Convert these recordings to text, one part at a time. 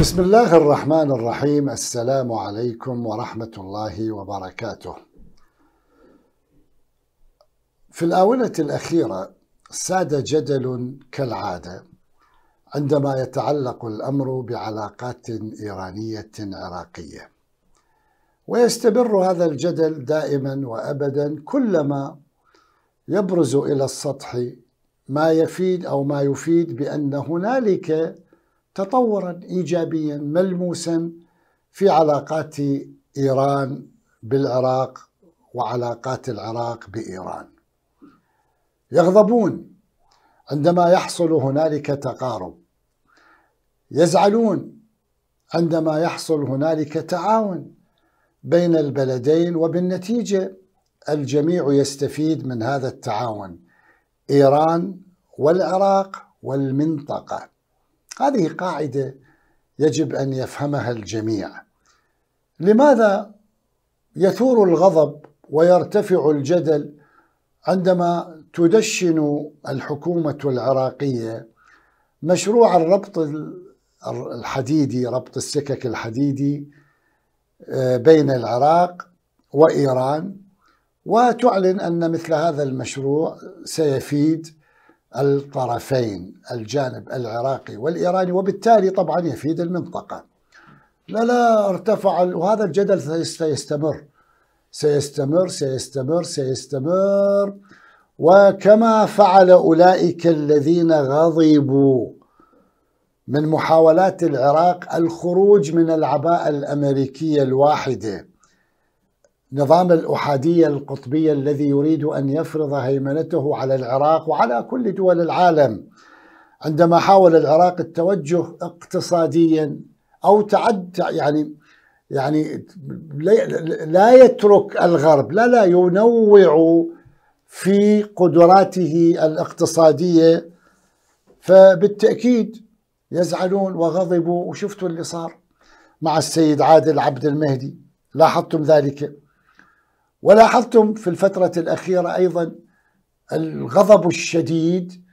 بسم الله الرحمن الرحيم السلام عليكم ورحمة الله وبركاته في الآونة الأخيرة ساد جدل كالعادة عندما يتعلق الأمر بعلاقات إيرانية عراقية ويستمر هذا الجدل دائما وأبدا كلما يبرز إلى السطح ما يفيد أو ما يفيد بأن هنالك تطورا ايجابيا ملموسا في علاقات ايران بالعراق وعلاقات العراق بايران. يغضبون عندما يحصل هنالك تقارب. يزعلون عندما يحصل هنالك تعاون بين البلدين وبالنتيجه الجميع يستفيد من هذا التعاون. ايران والعراق والمنطقه. هذه قاعدة يجب أن يفهمها الجميع لماذا يثور الغضب ويرتفع الجدل عندما تدشن الحكومة العراقية مشروع الربط الحديدي ربط السكك الحديدي آه، بين العراق وإيران وتعلن أن مثل هذا المشروع سيفيد الطرفين الجانب العراقي والإيراني وبالتالي طبعا يفيد المنطقة لا لا ارتفع وهذا الجدل سيستمر سيستمر سيستمر سيستمر وكما فعل أولئك الذين غضبوا من محاولات العراق الخروج من العباءة الأمريكية الواحدة نظام الأحادية القطبية الذي يريد أن يفرض هيمنته على العراق وعلى كل دول العالم عندما حاول العراق التوجه اقتصاديا أو تعد يعني يعني لا يترك الغرب لا لا ينوع في قدراته الاقتصادية فبالتأكيد يزعلون وغضبوا وشفتوا اللي صار مع السيد عادل عبد المهدي لاحظتم ذلك ولاحظتم في الفترة الأخيرة أيضا الغضب الشديد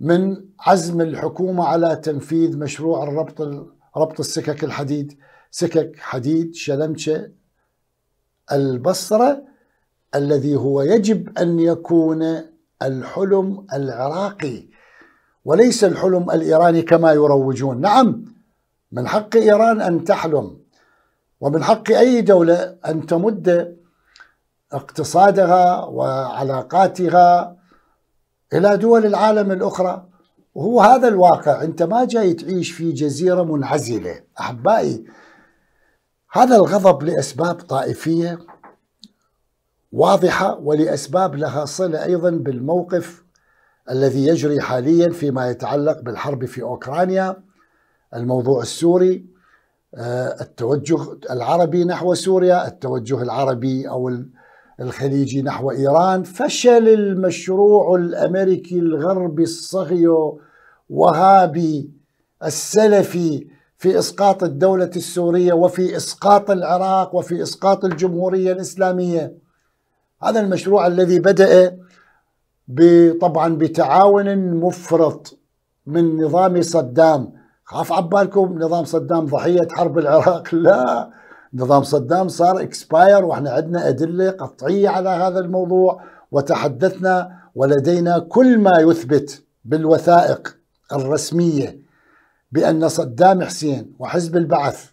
من عزم الحكومة على تنفيذ مشروع الربط ربط السكك الحديد سكك حديد شلمشة البصرة الذي هو يجب أن يكون الحلم العراقي وليس الحلم الإيراني كما يروجون نعم من حق إيران أن تحلم ومن حق أي دولة أن تمد اقتصادها وعلاقاتها إلى دول العالم الأخرى وهو هذا الواقع أنت ما جاي تعيش في جزيرة منعزلة أحبائي هذا الغضب لأسباب طائفية واضحة ولأسباب لها صلة أيضا بالموقف الذي يجري حاليا فيما يتعلق بالحرب في أوكرانيا الموضوع السوري آه، التوجه العربي نحو سوريا التوجه العربي أو الخليجي نحو إيران فشل المشروع الأمريكي الغربي الصهيو وهابي السلفي في إسقاط الدولة السورية وفي إسقاط العراق وفي إسقاط الجمهورية الإسلامية هذا المشروع الذي بدأ طبعا بتعاون مفرط من نظام صدام خاف عبالكم نظام صدام ضحية حرب العراق لا نظام صدام صار اكسباير واحنا عندنا ادله قطعيه على هذا الموضوع وتحدثنا ولدينا كل ما يثبت بالوثائق الرسميه بان صدام حسين وحزب البعث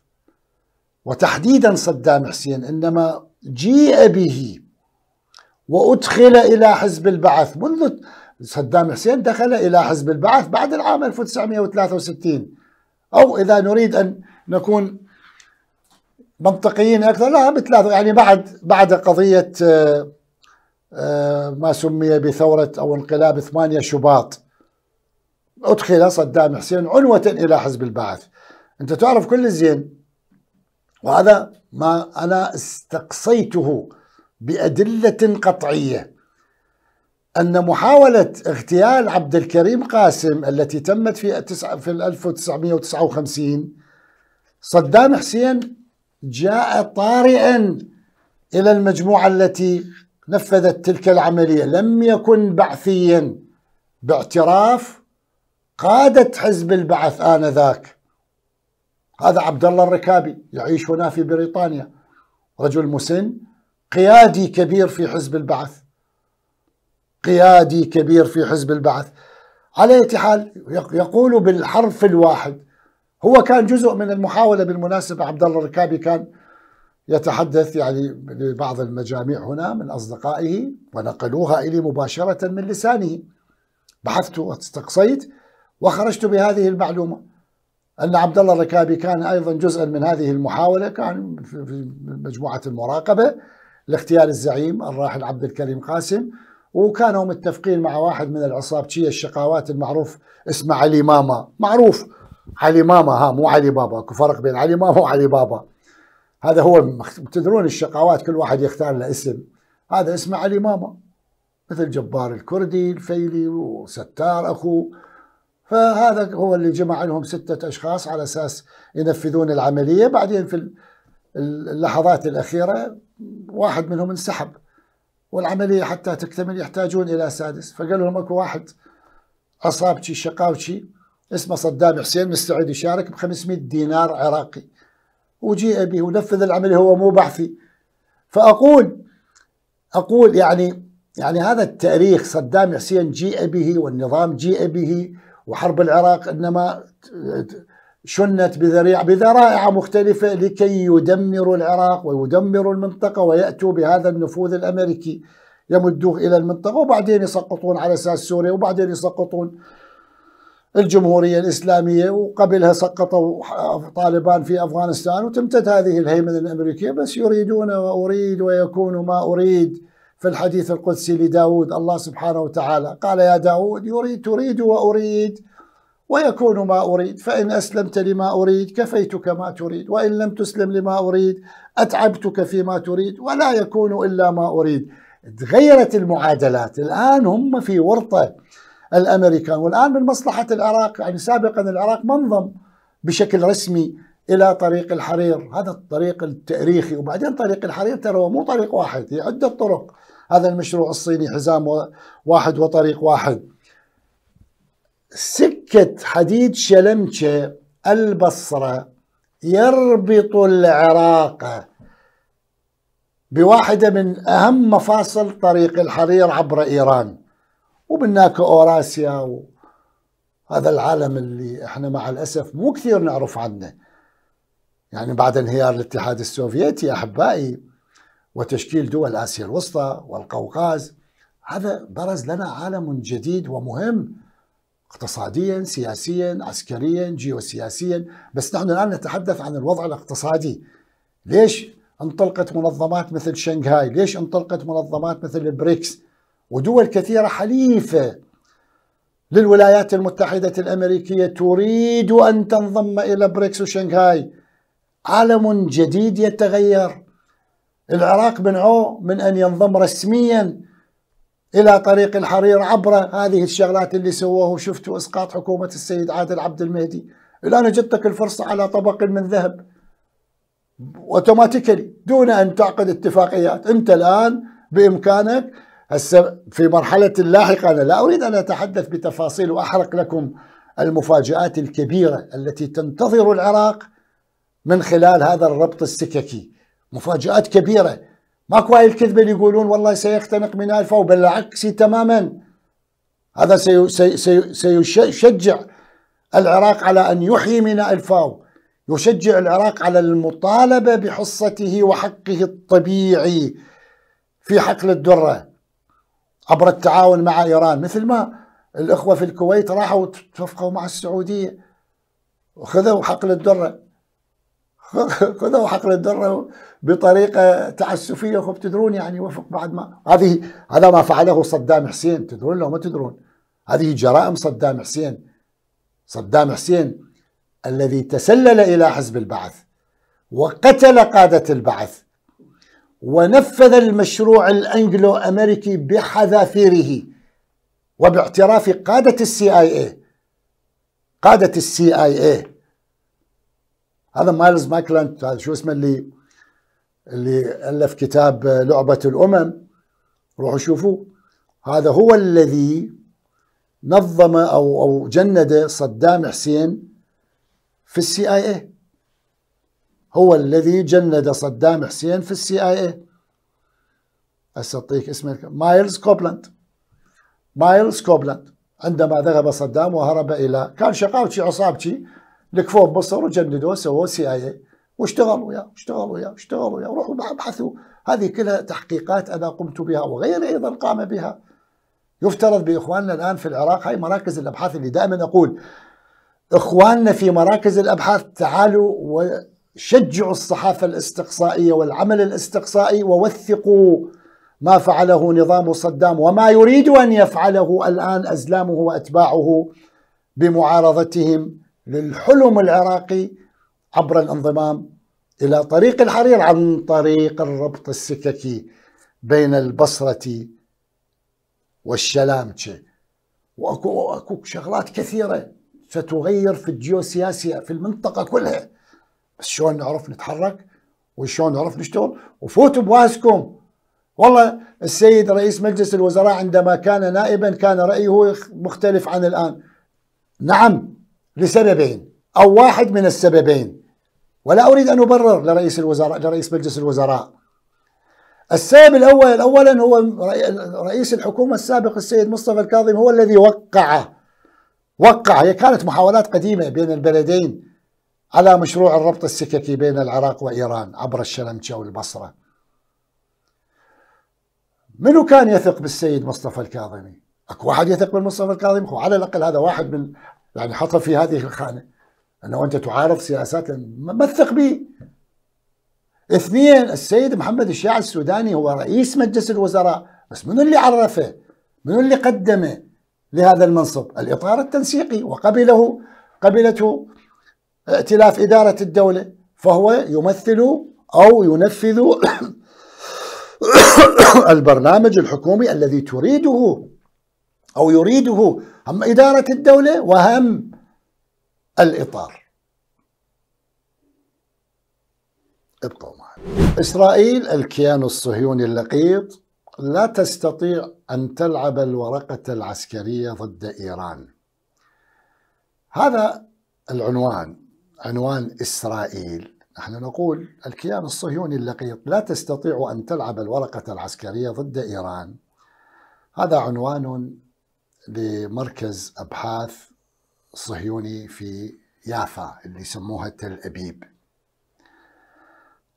وتحديدا صدام حسين انما جيء به وادخل الى حزب البعث منذ صدام حسين دخل الى حزب البعث بعد العام 1963 او اذا نريد ان نكون منطقيين اكثر لا بثلاثه يعني بعد بعد قضيه آه، آه، ما سمي بثوره او انقلاب 8 شباط ادخل صدام حسين عنوه الى حزب البعث انت تعرف كل الزين وهذا ما انا استقصيته بادله قطعيه ان محاوله اغتيال عبد الكريم قاسم التي تمت في في 1959 صدام حسين جاء طارئا إلى المجموعة التي نفذت تلك العملية لم يكن بعثيا باعتراف قادة حزب البعث آنذاك هذا عبد الله الركابي يعيش هنا في بريطانيا رجل مسن قيادي كبير في حزب البعث قيادي كبير في حزب البعث على اي حال يقول بالحرف الواحد هو كان جزء من المحاولة بالمناسبة عبد الله الركابي كان يتحدث يعني لبعض المجاميع هنا من أصدقائه ونقلوها إلي مباشرة من لسانه بحثت واستقصيت وخرجت بهذه المعلومة أن عبد الله الركابي كان أيضا جزءا من هذه المحاولة كان في مجموعة المراقبة لاغتيال الزعيم الراحل عبد الكريم قاسم وكانوا متفقين مع واحد من العصابتشية الشقاوات المعروف اسمه علي ماما معروف علي ماما ها مو علي بابا اكو فرق بين علي ماما وعلي بابا هذا هو تدرون الشقاوات كل واحد يختار له اسم هذا اسمه علي ماما مثل جبار الكردي الفيلي وستار اخوه فهذا هو اللي جمع لهم ستة أشخاص على أساس ينفذون العملية بعدين في اللحظات الأخيرة واحد منهم انسحب والعملية حتى تكتمل يحتاجون إلى سادس فقال لهم أكو واحد أصابتي شقاوتي اسمه صدام حسين مستعد يشارك ب 500 دينار عراقي وجيء به ونفذ العملية هو مو بحثي فأقول أقول يعني يعني هذا التاريخ صدام حسين جيء به والنظام جيء به وحرب العراق إنما شنت بذريعة بذرائع مختلفة لكي يدمروا العراق ويدمروا المنطقة ويأتوا بهذا النفوذ الأمريكي يمدوه إلى المنطقة وبعدين يسقطون على أساس سوريا وبعدين يسقطون الجمهورية الإسلامية وقبلها سقطوا طالبان في أفغانستان وتمتد هذه الهيمنة الأمريكية بس يريدون وأريد ويكون ما أريد في الحديث القدسي لداود الله سبحانه وتعالى قال يا داود يريد تريد وأريد ويكون ما أريد فإن أسلمت لما أريد كفيتك ما تريد وإن لم تسلم لما أريد أتعبتك فيما تريد ولا يكون إلا ما أريد تغيرت المعادلات الآن هم في ورطة الامريكان والان من مصلحه العراق يعني سابقا العراق منضم بشكل رسمي الى طريق الحرير هذا الطريق التاريخي وبعدين طريق الحرير ترى مو طريق واحد هي عده طرق هذا المشروع الصيني حزام واحد وطريق واحد سكة حديد شلمشة البصرة يربط العراق بواحدة من أهم مفاصل طريق الحرير عبر إيران وبناك اوراسيا وهذا العالم اللي احنا مع الاسف مو كثير نعرف عنه يعني بعد انهيار الاتحاد السوفيتي احبائي وتشكيل دول اسيا الوسطى والقوقاز هذا برز لنا عالم جديد ومهم اقتصاديا سياسيا عسكريا جيوسياسيا بس نحن الان نتحدث عن الوضع الاقتصادي ليش انطلقت منظمات مثل شنغهاي ليش انطلقت منظمات مثل البريكس ودول كثيرة حليفة للولايات المتحدة الأمريكية تريد أن تنضم إلى بريكس وشنغهاي عالم جديد يتغير العراق منعوه من أن ينضم رسميا إلى طريق الحرير عبر هذه الشغلات اللي سووه وشفتوا إسقاط حكومة السيد عادل عبد المهدي الآن جدتك الفرصة على طبق من ذهب اوتوماتيكلي دون أن تعقد اتفاقيات أنت الآن بإمكانك هسه في مرحلة لاحقة أنا لا أريد أن أتحدث بتفاصيل وأحرق لكم المفاجآت الكبيرة التي تنتظر العراق من خلال هذا الربط السككي مفاجآت كبيرة ماكو هاي الكذبة اللي يقولون والله سيختنق من ألفا وبالعكس تماما هذا سيشجع العراق على أن يحيي من ألفاو يشجع العراق على المطالبة بحصته وحقه الطبيعي في حقل الدره عبر التعاون مع إيران مثل ما الإخوة في الكويت راحوا وتفقوا مع السعودية وخذوا حقل الدرة خذوا حقل الدرة بطريقة تعسفية وخب تدرون يعني وفق بعد ما هذه هذا ما فعله صدام حسين تدرون لو ما تدرون هذه جرائم صدام حسين صدام حسين الذي تسلل إلى حزب البعث وقتل قادة البعث ونفذ المشروع الانجلو امريكي بحذافيره وباعتراف قادة السي اي اي قادة السي اي اي هذا مايلز ماكلاند هذا شو اسمه اللي اللي الف كتاب لعبة الامم روحوا شوفوا هذا هو الذي نظم او او جند صدام حسين في السي اي اي هو الذي جند صدام حسين في السي اي اي استعطيك اسمه مايلز كوبلاند مايلز كوبلاند عندما ذهب صدام وهرب الى كان شقاوتي عصابتي لكفوه بمصر وجندوه سووه سي اي اي واشتغلوا وياه اشتغلوا وياه اشتغلوا وياه روحوا ابحثوا هذه كلها تحقيقات انا قمت بها وغيري ايضا قام بها يفترض باخواننا الان في العراق هاي مراكز الابحاث اللي دائما اقول اخواننا في مراكز الابحاث تعالوا و شجعوا الصحافة الاستقصائية والعمل الاستقصائي ووثقوا ما فعله نظام صدام وما يريد أن يفعله الآن أزلامه وأتباعه بمعارضتهم للحلم العراقي عبر الانضمام إلى طريق الحرير عن طريق الربط السككي بين البصرة والشلامشة وأكو, وأكو شغلات كثيرة ستغير في الجيوسياسية في المنطقة كلها بس شلون نعرف نتحرك وشلون نعرف نشتغل وفوتوا بواسكم والله السيد رئيس مجلس الوزراء عندما كان نائبا كان رأيه مختلف عن الآن نعم لسببين أو واحد من السببين ولا أريد أن أبرر لرئيس الوزراء لرئيس مجلس الوزراء السبب الأول أولا هو رئيس الحكومة السابق السيد مصطفى الكاظم هو الذي وقع وقع هي كانت محاولات قديمة بين البلدين على مشروع الربط السككي بين العراق وإيران عبر الشلمشة والبصرة منو كان يثق بالسيد مصطفى الكاظمي؟ اكو واحد يثق بالمصطفى الكاظمي هو على الاقل هذا واحد من يعني حطه في هذه الخانه انه انت تعارض سياسات ما تثق به اثنين السيد محمد الشيع السوداني هو رئيس مجلس الوزراء بس منو اللي عرفه؟ منو اللي قدمه لهذا المنصب؟ الاطار التنسيقي وقبله قبلته ائتلاف إدارة الدولة فهو يمثل أو ينفذ البرنامج الحكومي الذي تريده أو يريده هم إدارة الدولة وهم الإطار ابقوا معي إسرائيل الكيان الصهيوني اللقيط لا تستطيع أن تلعب الورقة العسكرية ضد إيران هذا العنوان عنوان إسرائيل نحن نقول الكيان الصهيوني اللقيط لا تستطيع أن تلعب الورقة العسكرية ضد إيران هذا عنوان لمركز أبحاث صهيوني في يافا اللي يسموها تل أبيب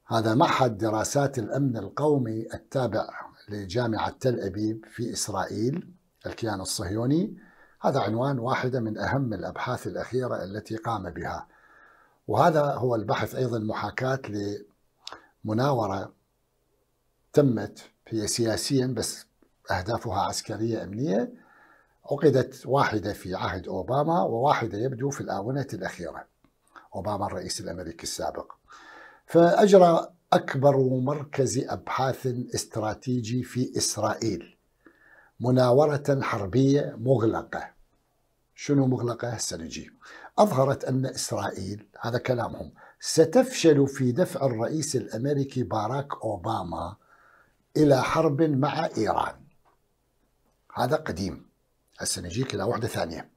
هذا معهد دراسات الأمن القومي التابع لجامعة تل أبيب في إسرائيل الكيان الصهيوني هذا عنوان واحدة من أهم الأبحاث الأخيرة التي قام بها وهذا هو البحث أيضا محاكاة لمناورة تمت هي سياسيا بس أهدافها عسكرية أمنية عقدت واحدة في عهد أوباما وواحدة يبدو في الآونة الأخيرة أوباما الرئيس الأمريكي السابق فأجرى أكبر مركز أبحاث استراتيجي في إسرائيل مناورة حربية مغلقة شنو مغلقة هسه نجي أظهرت أن إسرائيل هذا كلامهم ستفشل في دفع الرئيس الأمريكي باراك أوباما إلى حرب مع إيران هذا قديم هسه نجيك إلى واحدة ثانية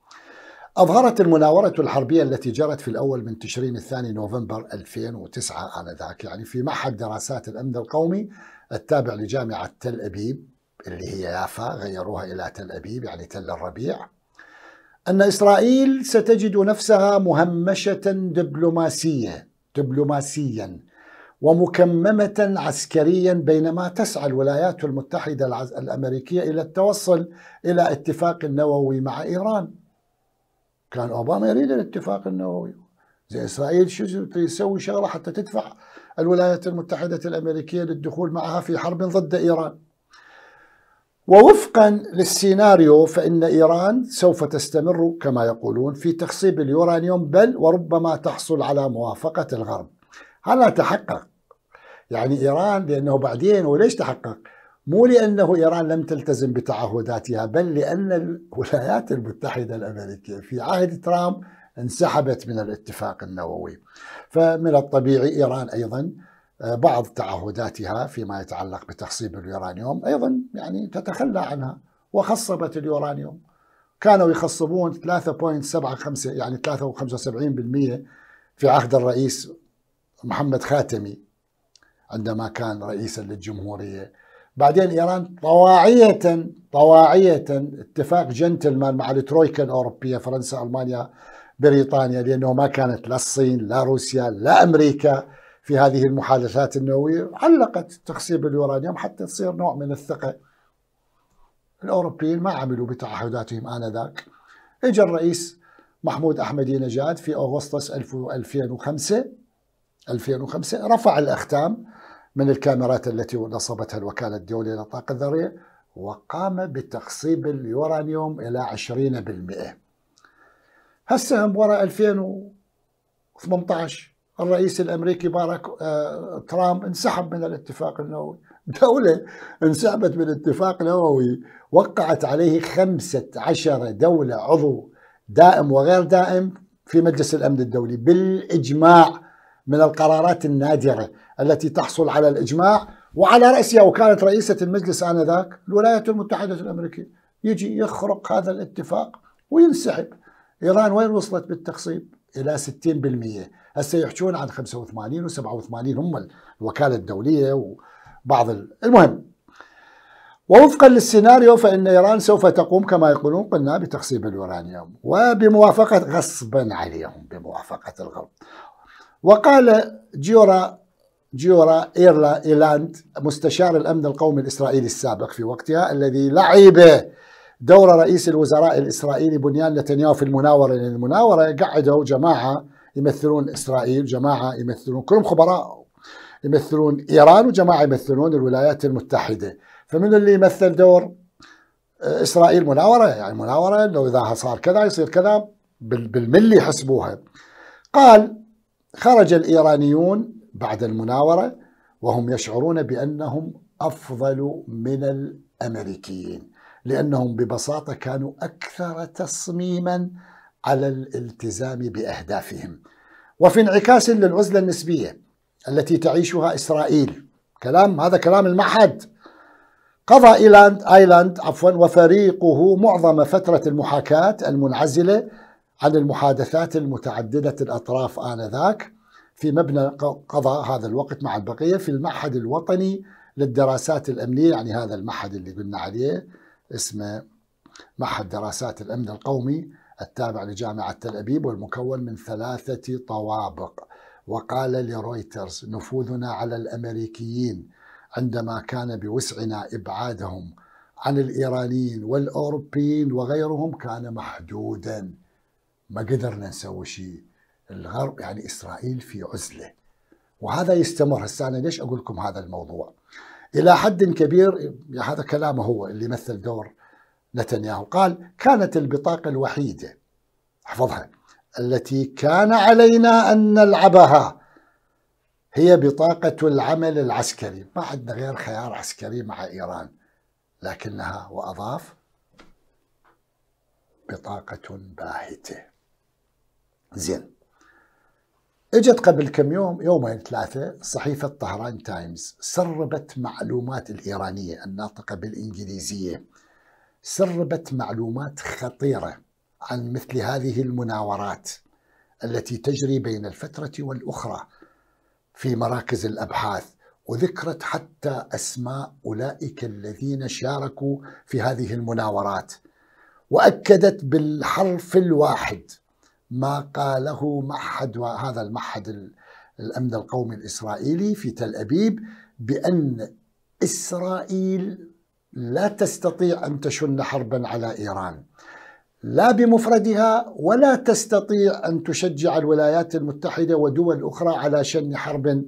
أظهرت المناورة الحربية التي جرت في الأول من تشرين الثاني نوفمبر 2009 آنذاك يعني في معهد دراسات الأمن القومي التابع لجامعة تل أبيب اللي هي يافا غيروها إلى تل أبيب يعني تل الربيع أن إسرائيل ستجد نفسها مهمشة دبلوماسية دبلوماسيا ومكممة عسكريا بينما تسعى الولايات المتحدة الأمريكية إلى التوصل إلى اتفاق نووي مع إيران كان أوباما يريد الاتفاق النووي زي إسرائيل شو تسوي شغلة حتى تدفع الولايات المتحدة الأمريكية للدخول معها في حرب ضد إيران ووفقا للسيناريو فإن إيران سوف تستمر كما يقولون في تخصيب اليورانيوم بل وربما تحصل على موافقة الغرب هل تحقق يعني إيران لأنه بعدين وليش تحقق مو لأنه إيران لم تلتزم بتعهداتها بل لأن الولايات المتحدة الأمريكية في عهد ترامب انسحبت من الاتفاق النووي فمن الطبيعي إيران أيضا آه، بعض تعهداتها فيما يتعلق بتخصيب اليورانيوم أيضا يعني تتخلى عنها وخصبت اليورانيوم كانوا يخصبون 3.75 يعني 3.75% في عهد الرئيس محمد خاتمي عندما كان رئيسا للجمهورية بعدين إيران طواعية طواعية اتفاق جنتلمان مع الترويكا الأوروبية فرنسا ألمانيا بريطانيا لأنه ما كانت لا الصين لا روسيا لا أمريكا في هذه المحادثات النووية علقت تخصيب اليورانيوم حتى تصير نوع من الثقة الأوروبيين ما عملوا بتعهداتهم آنذاك اجى الرئيس محمود أحمدي نجاد في أغسطس 2005 2005 رفع الأختام من الكاميرات التي نصبتها الوكالة الدولية للطاقة الذرية وقام بتخصيب اليورانيوم إلى 20% هسه هم وراء 2018 الرئيس الامريكي بارك آه، ترامب انسحب من الاتفاق النووي دولة انسحبت من اتفاق نووي وقعت عليه خمسة عشر دولة عضو دائم وغير دائم في مجلس الأمن الدولي بالإجماع من القرارات النادرة التي تحصل على الإجماع وعلى رأسها وكانت رئيسة المجلس آنذاك الولايات المتحدة الأمريكية يجي يخرق هذا الاتفاق وينسحب إيران وين وصلت بالتخصيب الى 60% هسه يحكون عن 85 و87 هم الوكاله الدوليه وبعض المهم ووفقا للسيناريو فإن إيران سوف تقوم كما يقولون قلنا بتخصيب اليورانيوم وبموافقة غصبا عليهم بموافقة الغرب وقال جيورا جيورا إيرلا إيلاند مستشار الأمن القومي الإسرائيلي السابق في وقتها الذي لعب دور رئيس الوزراء الإسرائيلي بنيان نتنياهو في المناورة المناورة قعدوا جماعة يمثلون إسرائيل جماعة يمثلون كلهم خبراء يمثلون إيران وجماعة يمثلون الولايات المتحدة فمن اللي يمثل دور إسرائيل مناورة يعني مناورة لو إذا صار كذا يصير كذا بالملي حسبوها قال خرج الإيرانيون بعد المناورة وهم يشعرون بأنهم أفضل من الأمريكيين لأنهم ببساطة كانوا أكثر تصميما على الالتزام بأهدافهم وفي انعكاس للعزلة النسبية التي تعيشها إسرائيل كلام هذا كلام المعهد قضى إيلاند آيلاند عفوا وفريقه معظم فترة المحاكاة المنعزلة عن المحادثات المتعددة الأطراف آنذاك في مبنى قضى هذا الوقت مع البقية في المعهد الوطني للدراسات الأمنية يعني هذا المعهد اللي قلنا عليه اسمه معهد دراسات الأمن القومي التابع لجامعة تل أبيب والمكون من ثلاثة طوابق وقال لرويترز نفوذنا على الأمريكيين عندما كان بوسعنا إبعادهم عن الإيرانيين والأوروبيين وغيرهم كان محدودا ما قدرنا نسوي شيء الغرب يعني إسرائيل في عزلة وهذا يستمر هسه أنا ليش أقول لكم هذا الموضوع إلى حد كبير هذا كلامه هو اللي يمثل دور نتنياهو قال كانت البطاقة الوحيدة احفظها التي كان علينا أن نلعبها هي بطاقة العمل العسكري ما عندنا غير خيار عسكري مع إيران لكنها وأضاف بطاقة باهتة زين اجت قبل كم يوم يومين ثلاثة صحيفة طهران تايمز سربت معلومات الإيرانية الناطقة بالإنجليزية سربت معلومات خطيرة عن مثل هذه المناورات التي تجري بين الفترة والأخرى في مراكز الأبحاث وذكرت حتى أسماء أولئك الذين شاركوا في هذه المناورات وأكدت بالحرف الواحد ما قاله معهد وهذا المعهد الأمن القومي الإسرائيلي في تل أبيب بأن إسرائيل لا تستطيع أن تشن حربا على إيران لا بمفردها ولا تستطيع أن تشجع الولايات المتحدة ودول أخرى على شن حرب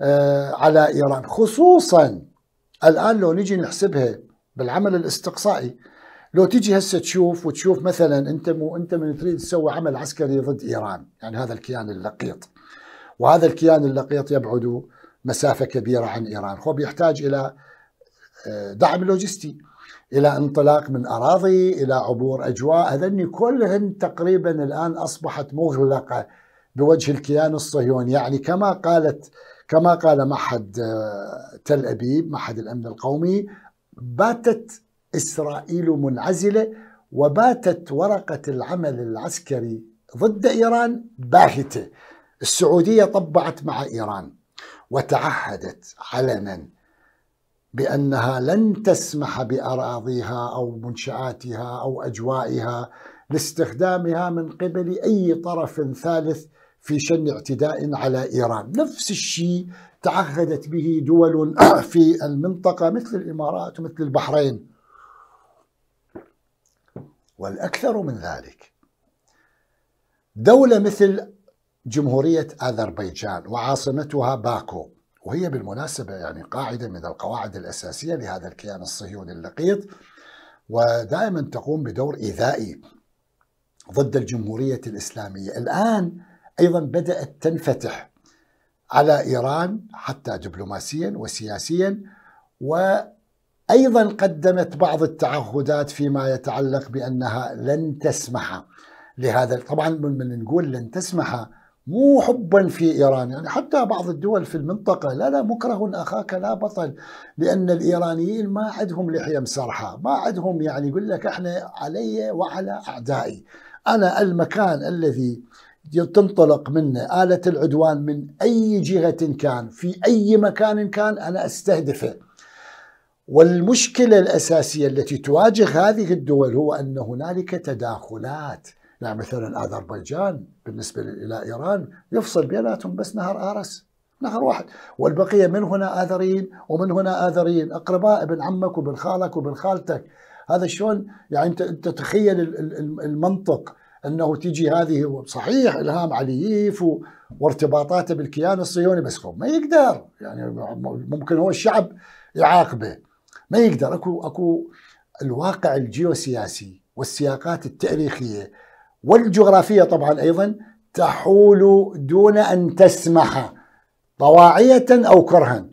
آه، على إيران خصوصا الآن لو نجي نحسبها بالعمل الاستقصائي لو تيجي هسه تشوف وتشوف مثلا انت مو انت من تريد تسوي عمل عسكري ضد ايران يعني هذا الكيان اللقيط وهذا الكيان اللقيط يبعد مسافه كبيره عن ايران هو بيحتاج الى آه، دعم لوجستي الى انطلاق من اراضي الى عبور اجواء هذني كلهن تقريبا الان اصبحت مغلقه بوجه الكيان الصهيوني يعني كما قالت كما قال معهد آه، تل ابيب معهد الامن القومي باتت إسرائيل منعزلة وباتت ورقة العمل العسكري ضد إيران باهتة السعودية طبعت مع إيران وتعهدت علنا بأنها لن تسمح بأراضيها أو منشآتها أو أجوائها لاستخدامها من قبل أي طرف ثالث في شن اعتداء على إيران نفس الشيء تعهدت به دول في المنطقة مثل الإمارات ومثل البحرين والأكثر من ذلك دولة مثل جمهورية أذربيجان وعاصمتها باكو وهي بالمناسبة يعني قاعدة من القواعد الأساسية لهذا الكيان الصهيوني اللقيط ودائما تقوم بدور إيذائي ضد الجمهورية الإسلامية الآن أيضا بدأت تنفتح على إيران حتى دبلوماسيا وسياسيا و أيضا قدمت بعض التعهدات فيما يتعلق بأنها لن تسمح لهذا طبعا من نقول لن تسمح مو حبا في ايران يعني حتى بعض الدول في المنطقه لا لا مكره اخاك لا بطل لان الايرانيين ما عندهم لحيه مسرحه ما عندهم يعني يقول لك احنا علي وعلى اعدائي انا المكان الذي تنطلق منه آلة العدوان من أي جهة كان في أي مكان كان أنا أستهدفه والمشكله الاساسيه التي تواجه هذه الدول هو ان هنالك تداخلات يعني مثلا اذربيجان بالنسبه الى ايران يفصل بيناتهم بس نهر ارس نهر واحد والبقيه من هنا اذريين ومن هنا اذريين اقرباء ابن عمك وابن خالك وابن خالتك هذا شلون يعني انت انت تخيل المنطق انه تجي هذه صحيح الهام علييف وارتباطاته بالكيان الصهيوني بس هو ما يقدر يعني ممكن هو الشعب يعاقبه ما يقدر اكو اكو الواقع الجيوسياسي والسياقات التاريخيه والجغرافيه طبعا ايضا تحول دون ان تسمح طواعيه او كرها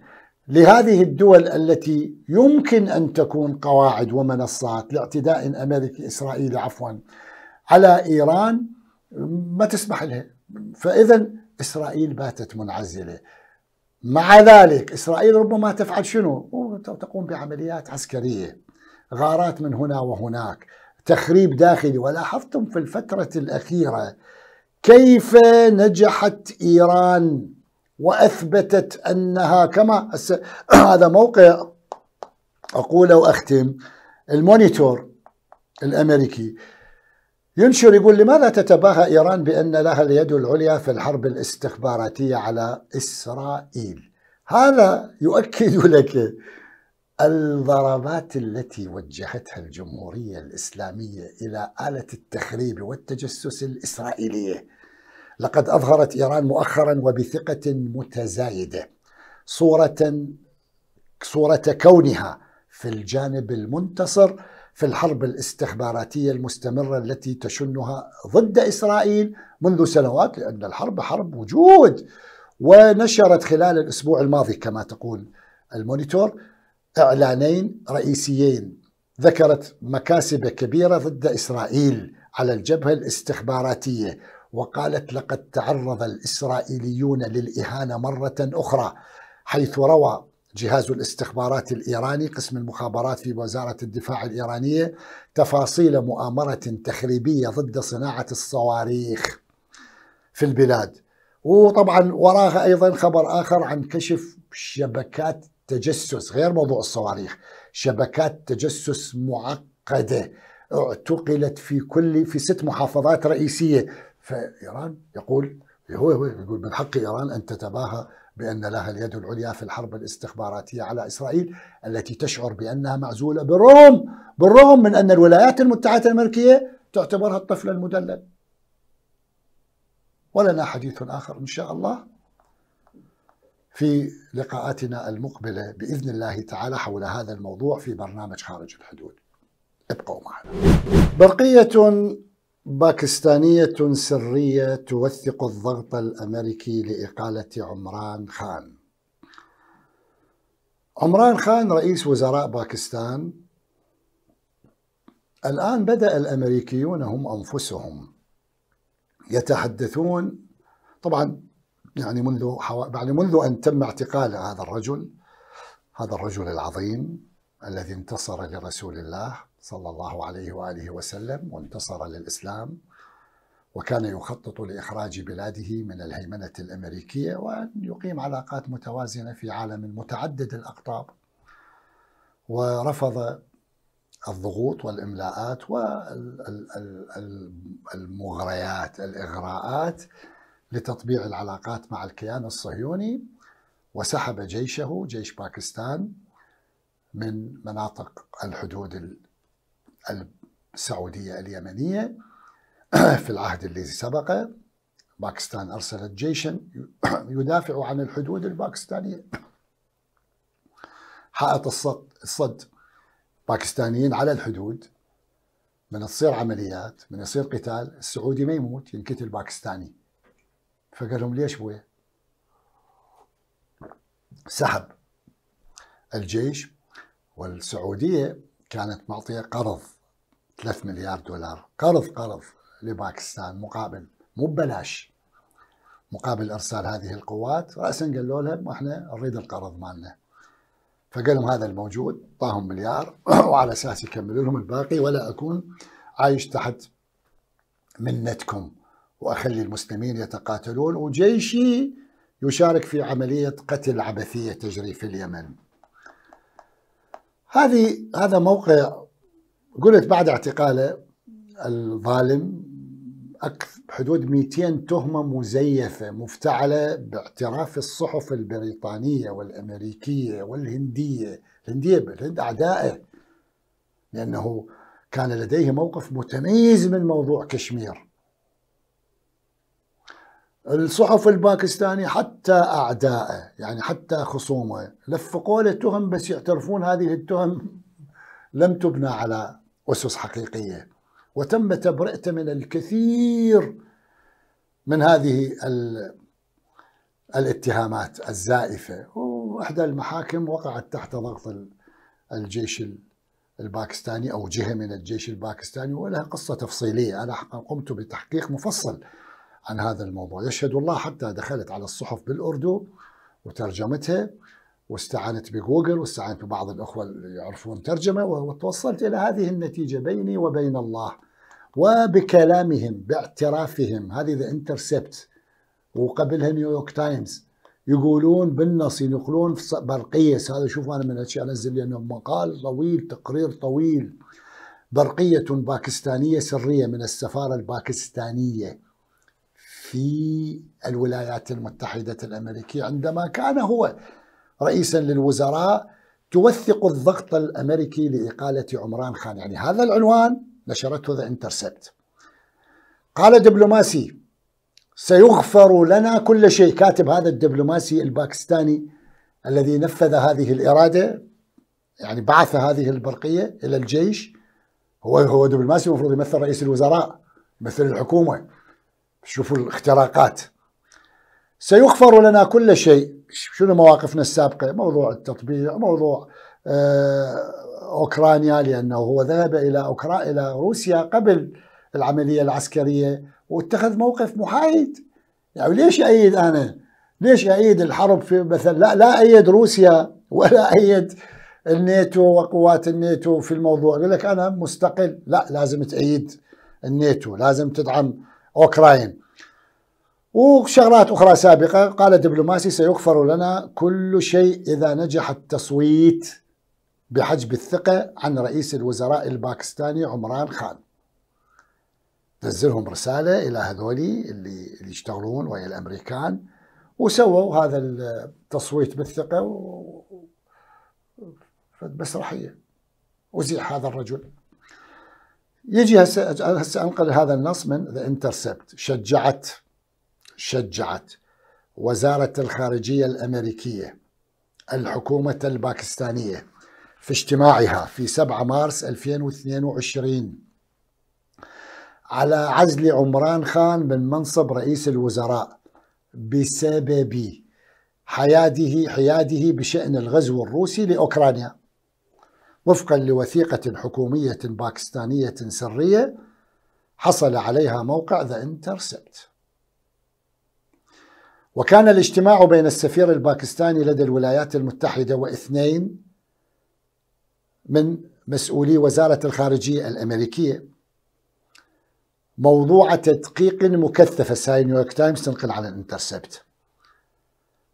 لهذه الدول التي يمكن ان تكون قواعد ومنصات لاعتداء امريكي اسرائيلي عفوا على ايران ما تسمح لها فاذا اسرائيل باتت منعزله مع ذلك إسرائيل ربما تفعل شنو؟ تقوم بعمليات عسكرية غارات من هنا وهناك تخريب داخلي ولاحظتم في الفترة الأخيرة كيف نجحت إيران وأثبتت أنها كما هذا موقع أقوله وأختم المونيتور الأمريكي ينشر يقول لماذا تتباهى إيران بأن لها اليد العليا في الحرب الاستخباراتية على إسرائيل هذا يؤكد لك الضربات التي وجهتها الجمهورية الإسلامية إلى آلة التخريب والتجسس الإسرائيلية لقد أظهرت إيران مؤخرا وبثقة متزايدة صورة صورة كونها في الجانب المنتصر في الحرب الاستخباراتية المستمرة التي تشنها ضد إسرائيل منذ سنوات لأن الحرب حرب وجود ونشرت خلال الأسبوع الماضي كما تقول المونيتور إعلانين رئيسيين ذكرت مكاسب كبيرة ضد إسرائيل على الجبهة الاستخباراتية وقالت لقد تعرض الإسرائيليون للإهانة مرة أخرى حيث روى جهاز الاستخبارات الإيراني قسم المخابرات في وزارة الدفاع الإيرانية تفاصيل مؤامرة تخريبية ضد صناعة الصواريخ في البلاد وطبعا وراها أيضا خبر آخر عن كشف شبكات تجسس غير موضوع الصواريخ شبكات تجسس معقدة اعتقلت في كل في ست محافظات رئيسية فإيران يقول هو يقول من حق إيران أن تتباهى بأن لها اليد العليا في الحرب الاستخباراتية على إسرائيل التي تشعر بأنها معزولة بالرغم بالرغم من أن الولايات المتحدة الأمريكية تعتبرها الطفل المدلل ولنا حديث آخر إن شاء الله في لقاءاتنا المقبلة بإذن الله تعالى حول هذا الموضوع في برنامج خارج الحدود ابقوا معنا برقية باكستانية سرية توثق الضغط الأمريكي لإقالة عمران خان عمران خان رئيس وزراء باكستان الآن بدأ الأمريكيون هم أنفسهم يتحدثون طبعا يعني منذ حو... يعني منذ أن تم اعتقال هذا الرجل هذا الرجل العظيم الذي انتصر لرسول الله صلى الله عليه واله وسلم وانتصر للاسلام وكان يخطط لاخراج بلاده من الهيمنه الامريكيه وان يقيم علاقات متوازنه في عالم متعدد الاقطاب ورفض الضغوط والاملاءات والمغريات الاغراءات لتطبيع العلاقات مع الكيان الصهيوني وسحب جيشه جيش باكستان من مناطق الحدود السعودية اليمنية في العهد الذي سبقه باكستان أرسلت جيشا يدافع عن الحدود الباكستانية حائط الصد, الصد باكستانيين على الحدود من تصير عمليات من يصير قتال السعودي ما يموت ينقتل باكستاني فقال لهم ليش بويه سحب الجيش والسعودية كانت معطية قرض 3 مليار دولار قرض قرض لباكستان مقابل مو ببلاش مقابل ارسال هذه القوات راسا قالوا لهم احنا نريد القرض مالنا فقال لهم هذا الموجود طاهم مليار وعلى اساس يكملوا لهم الباقي ولا اكون عايش تحت منتكم واخلي المسلمين يتقاتلون وجيشي يشارك في عمليه قتل عبثيه تجري في اليمن. هذه هذا موقع قلت بعد اعتقاله الظالم اكثر بحدود 200 تهمة مزيفة مفتعلة باعتراف الصحف البريطانية والأمريكية والهندية الهندية بالهند أعدائه لأنه كان لديه موقف متميز من موضوع كشمير الصحف الباكستاني حتى أعدائه يعني حتى خصومه لفقوا له تهم بس يعترفون هذه التهم لم تبنى على أسس حقيقية وتم تبرئته من الكثير من هذه الاتهامات الزائفة وإحدى المحاكم وقعت تحت ضغط الجيش الباكستاني أو جهة من الجيش الباكستاني ولها قصة تفصيلية أنا قمت بتحقيق مفصل عن هذا الموضوع يشهد الله حتى دخلت على الصحف بالأردو وترجمتها واستعانت بجوجل واستعانت ببعض الأخوة اللي يعرفون ترجمة وتوصلت إلى هذه النتيجة بيني وبين الله وبكلامهم باعترافهم هذه ذا انترسبت وقبلها نيويورك تايمز يقولون بالنص ينقلون في هذا شوف انا من الاشياء انزل لانه مقال طويل تقرير طويل برقيه باكستانيه سريه من السفاره الباكستانيه في الولايات المتحده الامريكيه عندما كان هو رئيسا للوزراء توثق الضغط الامريكي لاقاله عمران خان، يعني هذا العنوان نشرته ذا انترسبت. قال دبلوماسي سيغفر لنا كل شيء، كاتب هذا الدبلوماسي الباكستاني الذي نفذ هذه الاراده يعني بعث هذه البرقيه الى الجيش هو هو دبلوماسي المفروض يمثل رئيس الوزراء يمثل الحكومه شوفوا الاختراقات سيغفر لنا كل شيء شنو مواقفنا السابقة موضوع التطبيع موضوع آه، أوكرانيا لأنه هو ذهب إلى أوكرا إلى روسيا قبل العملية العسكرية واتخذ موقف محايد يعني ليش أيد أنا ليش أيد الحرب في مثلا لا, لا أيد روسيا ولا أيد الناتو وقوات الناتو في الموضوع يقول لك أنا مستقل لا لازم تأيد الناتو لازم تدعم أوكرانيا وشغلات أخرى سابقة قال دبلوماسي سيغفر لنا كل شيء إذا نجح التصويت بحجب الثقة عن رئيس الوزراء الباكستاني عمران خان نزلهم رسالة إلى هذولي اللي, اللي يشتغلون ويا الأمريكان وسووا هذا التصويت بالثقة و... مسرحية أزيح هذا الرجل يجي هسه هسه انقل هذا النص من ذا انترسبت شجعت شجعت وزارة الخارجية الأمريكية الحكومة الباكستانية في اجتماعها في 7 مارس 2022 على عزل عمران خان من منصب رئيس الوزراء بسبب حياده حياده بشأن الغزو الروسي لأوكرانيا وفقا لوثيقة حكومية باكستانية سرية حصل عليها موقع ذا انترسبت وكان الاجتماع بين السفير الباكستاني لدى الولايات المتحدة واثنين من مسؤولي وزارة الخارجية الأمريكية موضوع تدقيق مكثف ساي نيويورك تايمز تنقل على الانترسبت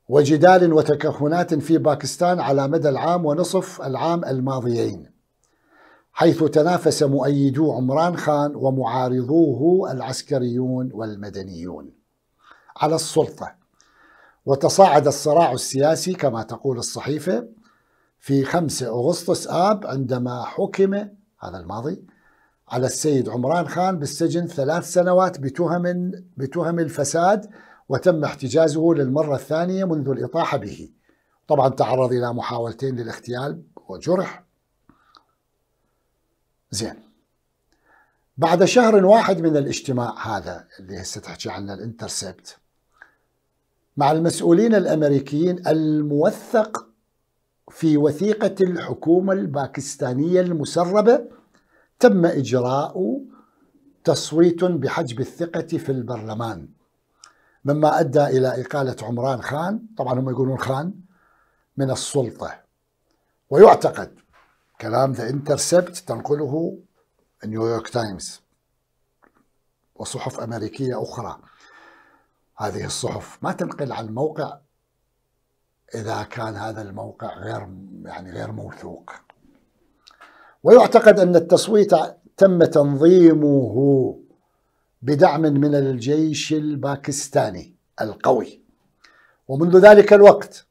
وجدال وتكهنات في باكستان على مدى العام ونصف العام الماضيين حيث تنافس مؤيدو عمران خان ومعارضوه العسكريون والمدنيون على السلطة وتصاعد الصراع السياسي كما تقول الصحيفة في 5 أغسطس آب عندما حكم هذا الماضي على السيد عمران خان بالسجن ثلاث سنوات بتهم بتهم الفساد وتم احتجازه للمرة الثانية منذ الإطاحة به طبعا تعرض إلى محاولتين للاغتيال وجرح زين بعد شهر واحد من الاجتماع هذا اللي هسه تحكي عنه الانترسبت مع المسؤولين الامريكيين الموثق في وثيقه الحكومه الباكستانيه المسربه تم اجراء تصويت بحجب الثقه في البرلمان مما ادى الى اقاله عمران خان طبعا هم يقولون خان من السلطه ويعتقد كلام ذا انترسبت تنقله نيويورك تايمز وصحف امريكيه اخرى هذه الصحف ما تنقل عن الموقع إذا كان هذا الموقع غير يعني غير موثوق ويعتقد أن التصويت تم تنظيمه بدعم من الجيش الباكستاني القوي ومنذ ذلك الوقت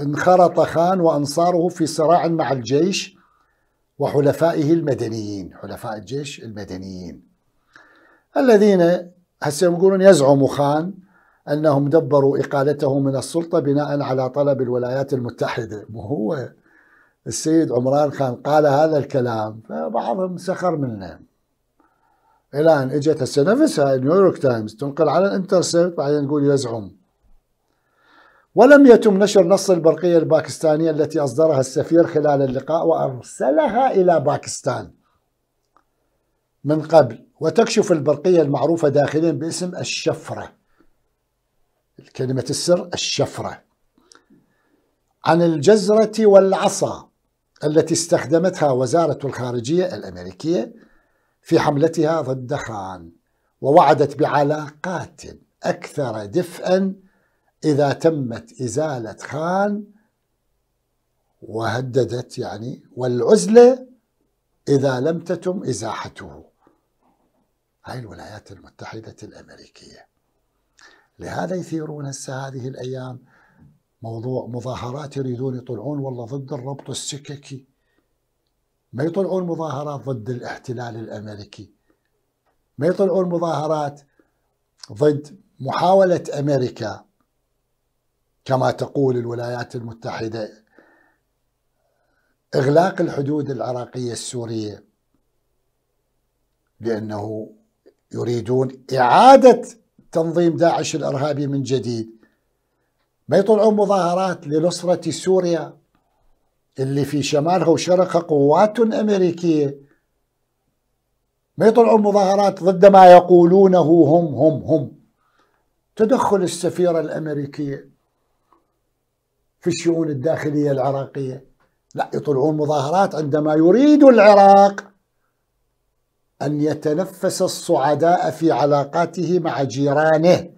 انخرط خان وأنصاره في صراع مع الجيش وحلفائه المدنيين حلفاء الجيش المدنيين الذين هسه يقولون يزعم خان أنهم دبروا إقالته من السلطة بناء على طلب الولايات المتحدة وهو السيد عمران خان قال هذا الكلام فبعضهم سخر منه إلى أن إجت هسه نفسها نيويورك تايمز تنقل على الانترسبت بعدين تقول يزعم ولم يتم نشر نص البرقية الباكستانية التي أصدرها السفير خلال اللقاء وأرسلها إلى باكستان من قبل وتكشف البرقية المعروفة داخليا باسم الشفرة كلمة السر الشفرة عن الجزرة والعصا التي استخدمتها وزارة الخارجية الأمريكية في حملتها ضد خان ووعدت بعلاقات أكثر دفئا إذا تمت إزالة خان وهددت يعني والعزلة إذا لم تتم إزاحته هاي الولايات المتحدة الأمريكية لهذا يثيرون هسه هذه الايام موضوع مظاهرات يريدون يطلعون والله ضد الربط السككي ما يطلعون مظاهرات ضد الاحتلال الامريكي ما يطلعون مظاهرات ضد محاولة أمريكا كما تقول الولايات المتحدة إغلاق الحدود العراقية السورية لأنه يريدون إعادة تنظيم داعش الارهابي من جديد ما يطلعون مظاهرات لنصرة سوريا اللي في شمالها وشرقها قوات أمريكية ما يطلعون مظاهرات ضد ما يقولونه هم هم هم تدخل السفيرة الأمريكية في الشؤون الداخلية العراقية لا يطلعون مظاهرات عندما يريد العراق أن يتنفس الصعداء في علاقاته مع جيرانه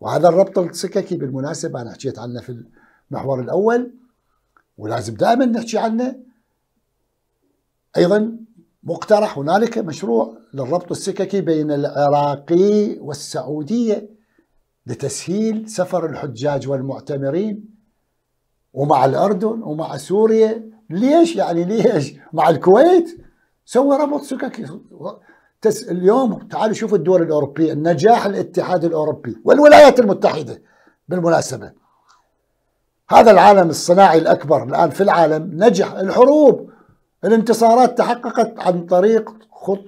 وهذا الربط السككي بالمناسبة أنا حكيت عنه في المحور الأول ولازم دائما نحكي عنه أيضا مقترح هنالك مشروع للربط السككي بين العراقي والسعودية لتسهيل سفر الحجاج والمعتمرين ومع الأردن ومع سوريا ليش يعني ليش مع الكويت سوى ربط سككي تس اليوم تعالوا شوفوا الدول الاوروبيه نجاح الاتحاد الاوروبي والولايات المتحده بالمناسبه هذا العالم الصناعي الاكبر الان في العالم نجح الحروب الانتصارات تحققت عن طريق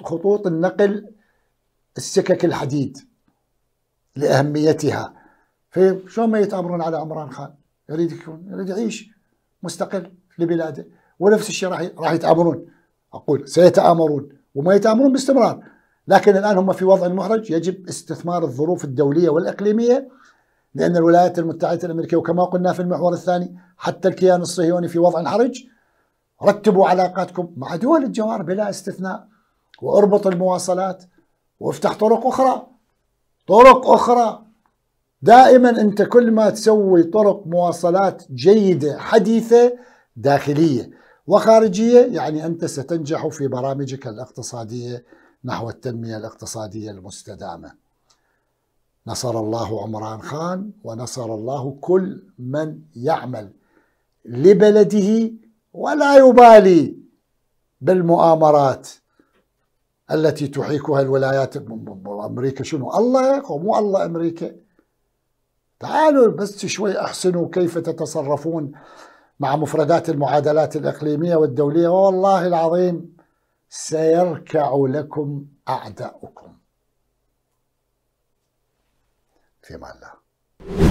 خطوط النقل السكك الحديد لاهميتها شلون ما يتامرون على عمران خان يريد يكون يريد يعيش مستقل لبلاده ونفس الشيء راح راح يتامرون أقول سيتآمرون وما يتآمرون باستمرار لكن الآن هم في وضع محرج يجب استثمار الظروف الدولية والإقليمية لأن الولايات المتحدة الأمريكية وكما قلنا في المحور الثاني حتى الكيان الصهيوني في وضع حرج رتبوا علاقاتكم مع دول الجوار بلا استثناء واربط المواصلات وافتح طرق أخرى طرق أخرى دائما أنت كل ما تسوي طرق مواصلات جيدة حديثة داخلية وخارجية يعني أنت ستنجح في برامجك الاقتصادية نحو التنمية الاقتصادية المستدامة نصر الله عمران خان ونصر الله كل من يعمل لبلده ولا يبالي بالمؤامرات التي تحيكها الولايات امريكا شنو الله مو الله امريكا تعالوا بس شوي احسنوا كيف تتصرفون مع مفردات المعادلات الإقليمية والدولية والله العظيم سيركع لكم أعداؤكم في الله